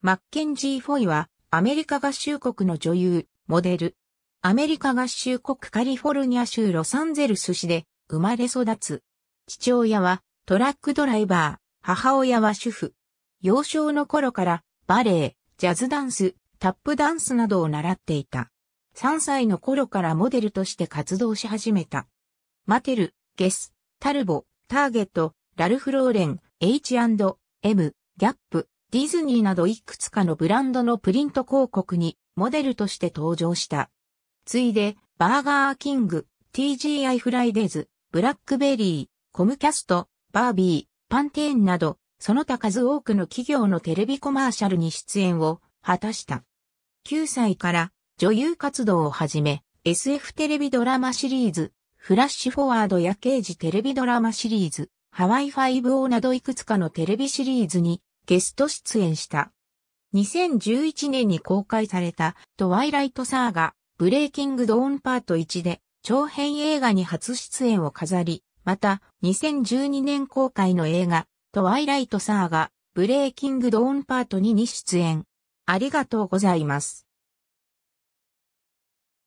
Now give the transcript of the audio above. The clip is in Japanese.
マッケンジー・フォイは、アメリカ合衆国の女優、モデル。アメリカ合衆国カリフォルニア州ロサンゼルス市で生まれ育つ。父親はトラックドライバー、母親は主婦。幼少の頃からバレエ、ジャズダンス、タップダンスなどを習っていた。3歳の頃からモデルとして活動し始めた。マテル、ゲス、タルボ、ターゲット、ラルフローレン、H&M、ギャップ、ディズニーなどいくつかのブランドのプリント広告にモデルとして登場した。ついで、バーガーキング、TGI フライデーズ、ブラックベリー、コムキャスト、バービー、パンテーンなど、その他数多くの企業のテレビコマーシャルに出演を果たした。9歳から女優活動をはじめ、SF テレビドラマシリーズ、フラッシュフォワードや刑事テレビドラマシリーズ、ハワイ5 o などいくつかのテレビシリーズにゲスト出演した。2011年に公開されたトワイライトサーガブレイキングドーンパート1で長編映画に初出演を飾り、また2012年公開の映画トワイライトサーガブレイキングドーンパート2に出演。ありがとうございます。